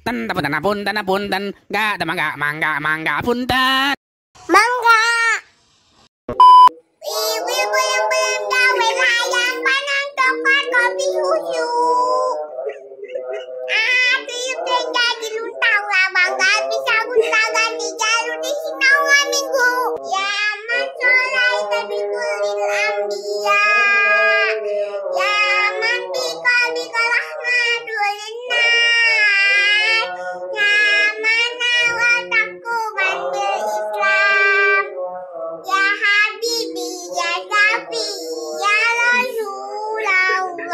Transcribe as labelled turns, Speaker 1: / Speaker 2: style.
Speaker 1: Ten tapun tan apun tan apun tan ga ta mangga mangga mangga pun tan. Mangga. Ibu yang belum tahu berlayar panang tempat kopi susu. Ah.